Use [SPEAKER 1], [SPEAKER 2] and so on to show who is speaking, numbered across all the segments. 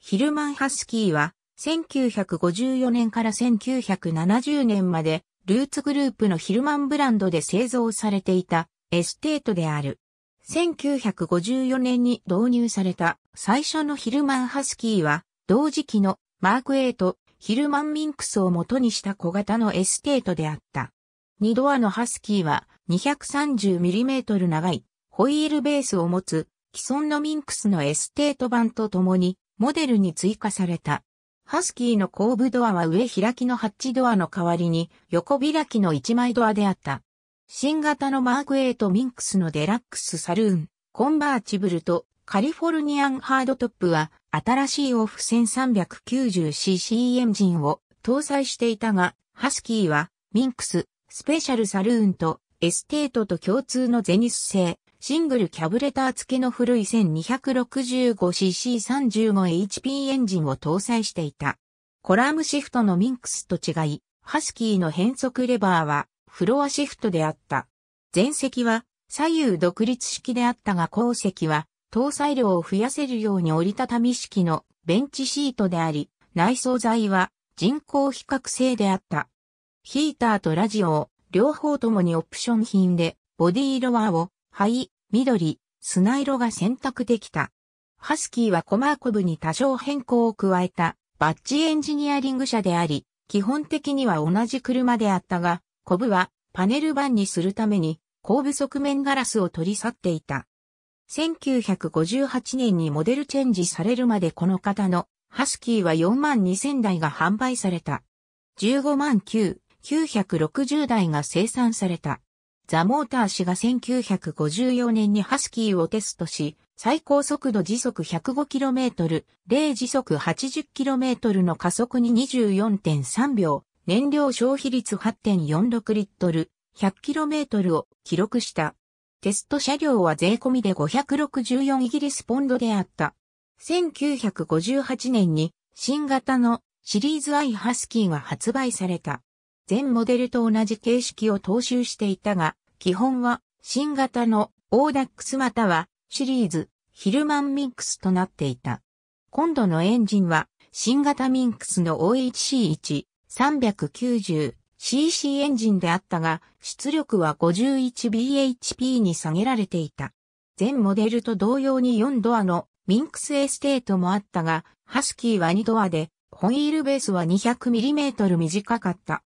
[SPEAKER 1] ヒルマン・ハスキーは、1954年から1970年まで、ルーツグループのヒルマンブランドで製造されていたエステートである。1954年に導入された最初のヒルマンハスキーは、同時期のマーク8、ヒルマンミンクスを元にした小型のエステートであった。2ドアのハスキーは 230mm 長いホイールベースを持つ既存のミンクスのエステート版と共にモデルに追加された。ハスキーの後部ドアは上開きのハッチドアの代わりに横開きの一枚ドアであった。新型のマーク8ミンクスのデラックスサルーン、コンバーチブルとカリフォルニアンハードトップは新しいオフ 1390cc エンジンを搭載していたが、ハスキーはミンクス、スペシャルサルーンとエステートと共通のゼニス製シングルキャブレター付きの古い 1265cc35HP エンジンを搭載していた。コラムシフトのミンクスと違い、ハスキーの変速レバーはフロアシフトであった。前席は左右独立式であったが後席は搭載量を増やせるように折りたたみ式のベンチシートであり、内装材は人工比較性であった。ヒーターとラジオを両方ともにオプション品でボディロワーを灰、緑、砂色が選択できた。ハスキーはコマーコブに多少変更を加えたバッジエンジニアリング車であり、基本的には同じ車であったが、コブはパネル版にするために後部側面ガラスを取り去っていた。1958年にモデルチェンジされるまでこの方のハスキーは4万2000台が販売された。15万9、960台が生産された。ザ・モーター氏が1954年にハスキーをテストし、最高速度時速 105km、0時速 80km の加速に24.3秒、燃料消費率8.46リットル、100km を記録した。テスト車両は税込みで564イギリスポンドであった。1958年に新型のシリーズ I ハスキーが発売された。全モデルと同じ形式を踏襲していたが、基本は新型のオーダックスまたはシリーズヒルマンミンクスとなっていた。今度のエンジンは新型ミンクスの OHC1 390cc エンジンであったが、出力は 51bhp に下げられていた。全モデルと同様に4ドアのミンクスエステートもあったが、ハスキーは2ドアで、ホイールベースは 200mm 短かった。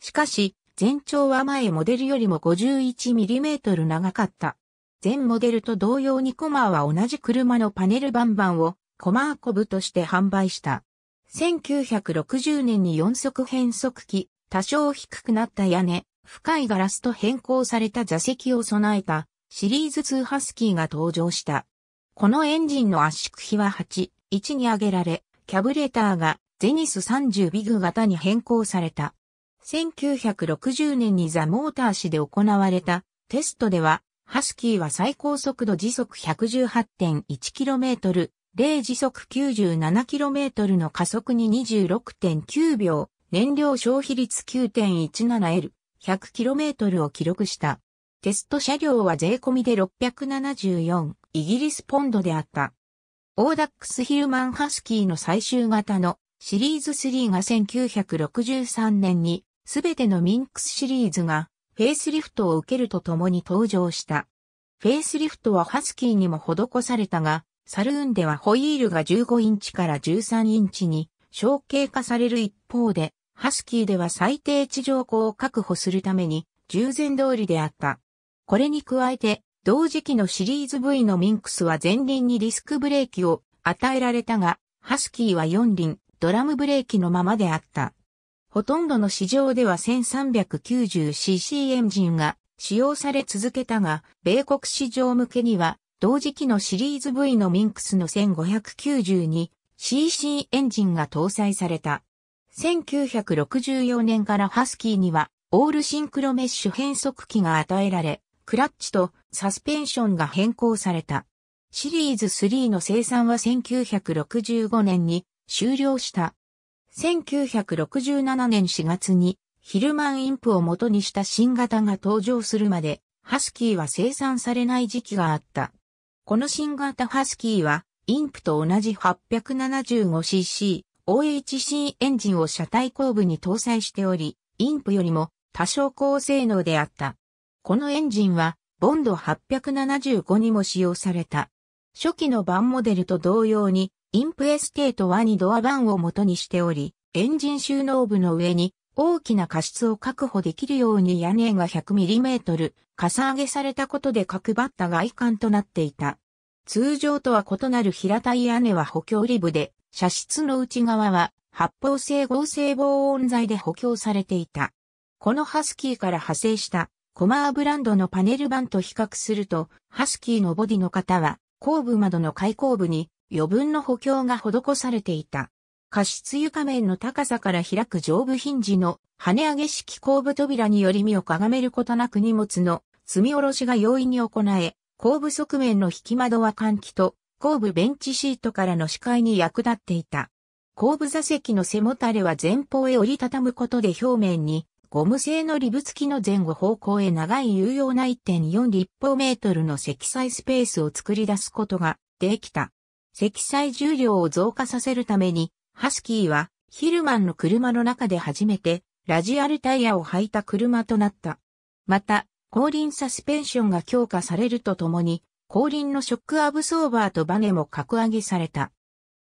[SPEAKER 1] しかし、全長は前モデルよりも 51mm 長かった。全モデルと同様にコマーは同じ車のパネルバンバンをコマーコブとして販売した。1960年に4足変速機、多少低くなった屋根、深いガラスと変更された座席を備えたシリーズ2ハスキーが登場した。このエンジンの圧縮比は8、1に上げられ、キャブレーターがゼニス30ビグ型に変更された。1960年にザ・モーター市で行われたテストでは、ハスキーは最高速度時速 118.1km、0時速 97km の加速に26.9秒、燃料消費率 9.17L、100km を記録した。テスト車両は税込みで674イギリスポンドであった。オーダックスヒルマンハスキーの最終型のシリーズ3が1963年にすべてのミンクスシリーズがフェイスリフトを受けるとともに登場した。フェイスリフトはハスキーにも施されたが、サルーンではホイールが15インチから13インチに小径化される一方で、ハスキーでは最低地上高を確保するために従前通りであった。これに加えて、同時期のシリーズ V のミンクスは前輪にディスクブレーキを与えられたが、ハスキーは4輪、ドラムブレーキのままであった。ほとんどの市場では 1390cc エンジンが使用され続けたが、米国市場向けには、同時期のシリーズ V のミンクスの 1592cc エンジンが搭載された。1964年からハスキーには、オールシンクロメッシュ変速機が与えられ、クラッチとサスペンションが変更された。シリーズ3の生産は1965年に終了した。1967年4月にヒルマンインプを元にした新型が登場するまで、ハスキーは生産されない時期があった。この新型ハスキーは、インプと同じ 875cc、OHC エンジンを車体後部に搭載しており、インプよりも多少高性能であった。このエンジンは、ボンド875にも使用された。初期のバンモデルと同様に、インプエステートは2ドアンを元にしており、エンジン収納部の上に大きな過失を確保できるように屋根が 100mm かさ上げされたことで角張った外観となっていた。通常とは異なる平たい屋根は補強リブで、車室の内側は発泡性合成防音材で補強されていた。このハスキーから派生したコマーブランドのパネル版と比較すると、ハスキーのボディの方は後部窓の開口部に余分の補強が施されていた。加湿床面の高さから開く上部ヒンジの跳ね上げ式後部扉により身をかがめることなく荷物の積み下ろしが容易に行え、後部側面の引き窓は換気と後部ベンチシートからの視界に役立っていた。後部座席の背もたれは前方へ折りたたむことで表面にゴム製のリブ付きの前後方向へ長い有用な1.4立方メートルの積載スペースを作り出すことができた。積載重量を増加させるために、ハスキーはヒルマンの車の中で初めてラジアルタイヤを履いた車となった。また、後輪サスペンションが強化されるとともに、後輪のショックアブソーバーとバネも格上げされた。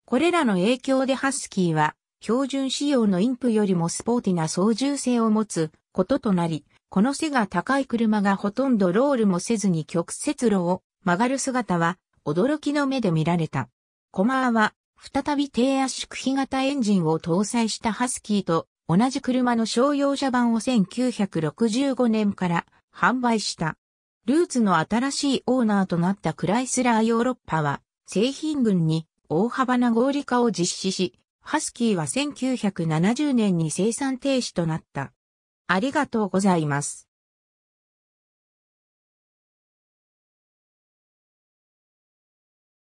[SPEAKER 1] これらの影響でハスキーは、標準仕様のインプよりもスポーティな操縦性を持つこととなり、この背が高い車がほとんどロールもせずに曲折路を曲がる姿は驚きの目で見られた。コマーは、再び低圧縮比型エンジンを搭載したハスキーと同じ車の商用車版を1965年から販売した。ルーツの新しいオーナーとなったクライスラーヨーロッパは製品群に大幅な合理化を実施し、ハスキーは1970年に生産停止となった。ありがとうございます。